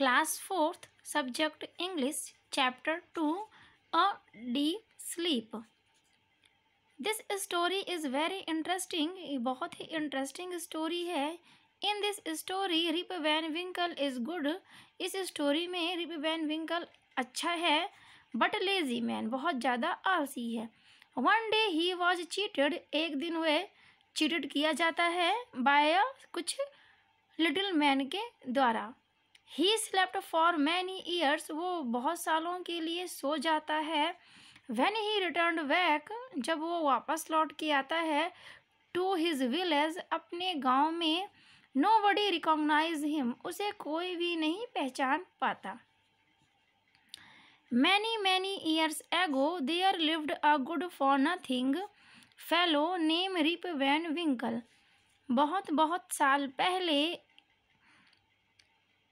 Class fourth subject English chapter two a deep sleep this story is very interesting बहुत ही interesting story है in this story Rip Van Winkle is good इस story में Rip Van Winkle अच्छा है but lazy man बहुत ज़्यादा आलसी है one day he was cheated एक दिन वह चीटेड किया जाता है बाय कुछ लिटिल मैन के द्वारा he slept for many years वो बहुत सालों के लिए सो जाता है वेन ही रिटर्न बैक जब वो वापस लौट के आता है टू हिज विलेज अपने गांव में नो बडी रिकॉग्नाइज हिम उसे कोई भी नहीं पहचान पाता many many years ago there lived a good for nothing fellow name Rip Van Winkle बहुत बहुत साल पहले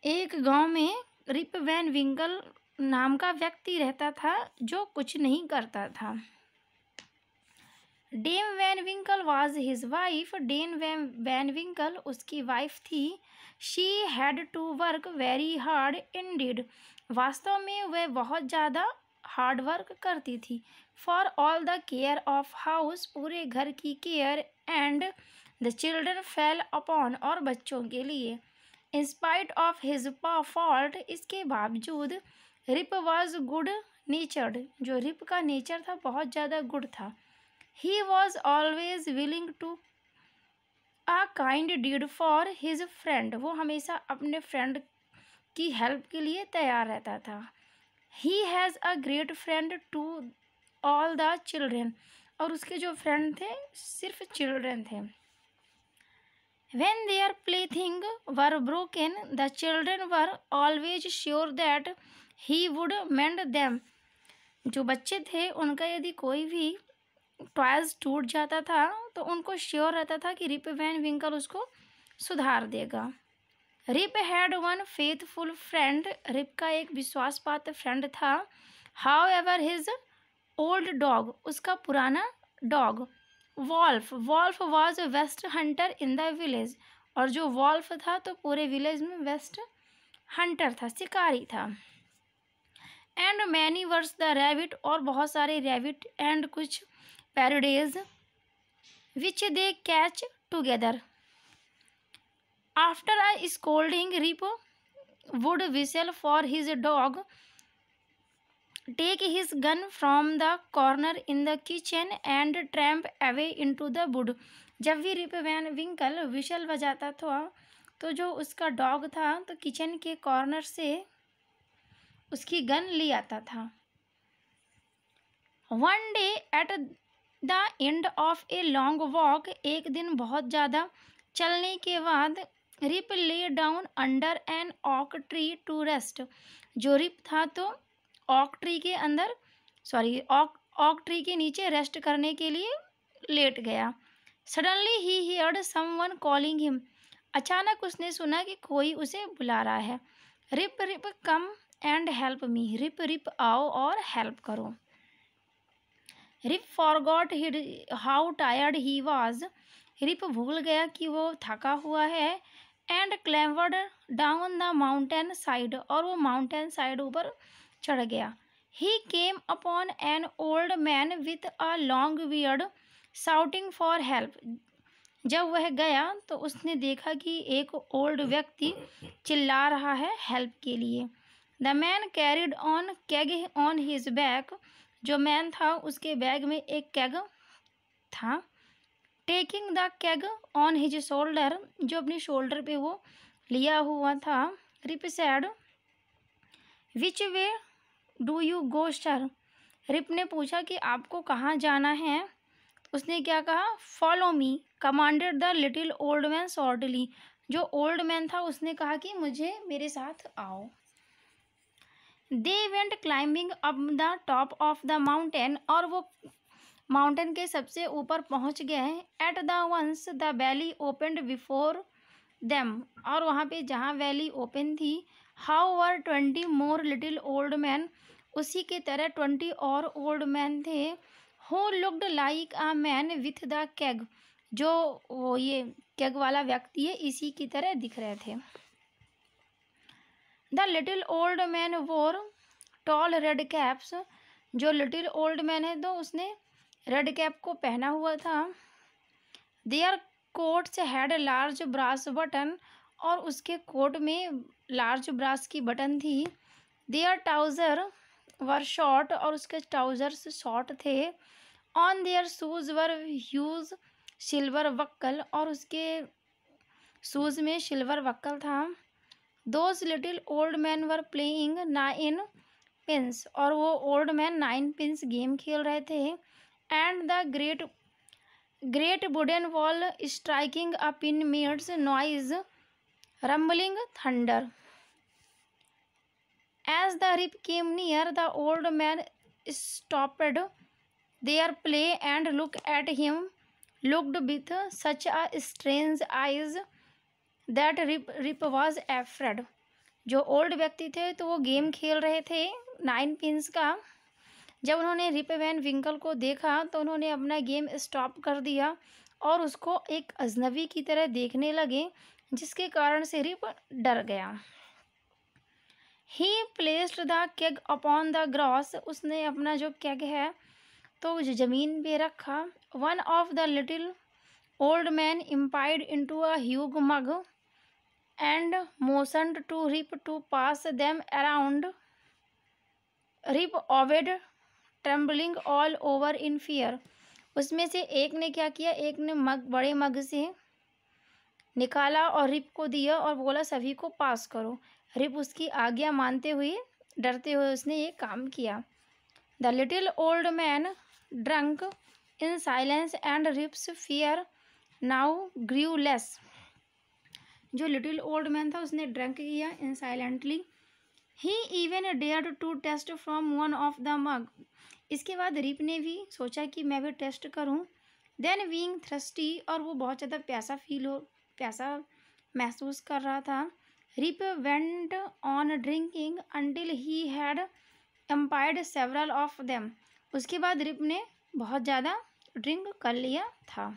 एक गांव में रिप वैन विंकल नाम का व्यक्ति रहता था जो कुछ नहीं करता था Dame Van Winkle was his wife Dame Van Van Winkle उसकी वाइफ थी she had to work very hard indeed वास्तव में वह बहुत ज़्यादा हार्ड वर्क करती थी for all the care of house पूरे घर की care and the children fell upon और बच्चों के लिए इंस्पाइट ऑफ हिज फॉल्ट इसके बावजूद रिप वॉज गुड नेचर्ड जो रिप का नेचर था बहुत ज़्यादा गुड था he was always willing to a kind deed for his friend वो हमेशा अपने फ्रेंड की हेल्प के लिए तैयार रहता था he has a great friend to all the children और उसके जो फ्रेंड थे सिर्फ चिल्ड्रेन थे When their plaything were broken, the children were always sure that he would mend them. जो बच्चे थे उनका यदि कोई भी टॉयज टूट जाता था तो उनको श्योर रहता था कि रिप वैन विंकल उसको सुधार देगा Rip had one faithful friend Rip का एक विश्वास पात्र फ्रेंड था however his old dog उसका पुराना dog Wolf Wolf was best hunter in the village और जो वॉल्फ था तो पूरे विलेज में वेस्ट हंटर था शिकारी था and many were the rabbit और बहुत सारे रेबिट एंड कुछ partridges which they catch together after a scolding Rip would whistle for his dog take his gun from the corner in the kitchen and tramp away into the wood जब भी rib Van विंकल we shall बजाता था तो जो उसका dog था तो kitchen के कॉर्नर से उसकी गन ले आता था one day at the end of a long walk एक दिन बहुत ज़्यादा चलने के बाद Rip lay down under an oak tree to rest जो रिप था तो ऑक ट्री के अंदर सॉरी ऑक ऑक ट्री के नीचे रेस्ट करने के लिए लेट गया suddenly he heard someone calling him अचानक उसने सुना कि कोई उसे बुला रहा है Rip Rip come and help me Rip Rip आओ और हेल्प करो Rip forgot how tired he was Rip भूल गया कि वो थका हुआ है and clambered down the mountain side और वो माउंटेन साइड ऊपर चढ़ गया he came upon an old man with a long beard shouting for help जब वह गया तो उसने देखा कि एक ओल्ड व्यक्ति चिल्ला रहा है हेल्प के लिए the man carried on keg on his bag जो मैन था उसके बैग में एक कैग था taking the keg on his shoulder जो अपने शोल्डर पे वो लिया हुआ था Rip said which way do you go sir Rip ने पूछा कि आपको कहाँ जाना है उसने क्या कहा follow me commanded the little old man sourly जो ओल्ड मैन था उसने कहा कि मुझे मेरे साथ आओ they went climbing up the top of the mountain और वो माउंटेन के सबसे ऊपर पहुंच गए at the once the valley open before them और वहाँ पे जहाँ वैली ओपन थी how were twenty more little old man उसी की तरह ट्वेंटी और ओल्ड मैन थे who looked like a man with the keg जो वो ये कैग वाला व्यक्ति है इसी की तरह दिख रहे थे the little old man wore tall red caps जो लिटिल ओल्ड मैन है तो उसने रेड कैप को पहना हुआ था their coats had large brass button और उसके कोट में लार्ज ब्रास की बटन थी देयर ट्राउज़र वर शॉर्ट और उसके ट्राउज़र्स शॉर्ट थे on their shoes were huge silver buckle और उसके शूज़ में सिल्वर वक्कल था those little old man were playing nine pins और वो old man nine pins game खेल रहे थे and the great great wooden ball striking a pin makes noise rumbling thunder. As the rip came near, the old man stopped their play and looked at him, looked with such a strange eyes that rip rip was afraid. जो old व्यक्ति थे तो वो game खेल रहे थे nine pins का जब उन्होंने रिप वैन विंकल को देखा तो उन्होंने अपना गेम स्टॉप कर दिया और उसको एक अजनबी की तरह देखने लगे जिसके कारण सिरिप डर गया he placed the keg upon the grass उसने अपना जो केग है तो ज़मीन पे रखा one of the little old man emptied into a huge mug and motion to Rip to pass them around Rip obeyed trembling all over in fear उसमें से एक ने क्या किया एक ने मग बड़े मग से निकाला और रिप को दिया और बोला सभी को पास करो रिप उसकी आज्ञा मानते हुए डरते हुए उसने ये काम किया the little old man drunk in silence and Rip's fear now grew less जो लिटिल ओल्ड मैन था उसने ड्रंक किया in silently he even dare to taste from one of the mug इसके बाद रिप ने भी सोचा कि मैं भी टेस्ट करूं देन बींग थ्रस्टी और वो बहुत ज़्यादा प्यासा फील हो कैसा महसूस कर रहा था Rip went on drinking until he had emptied several of them उसके बाद रिप ने बहुत ज़्यादा ड्रिंक कर लिया था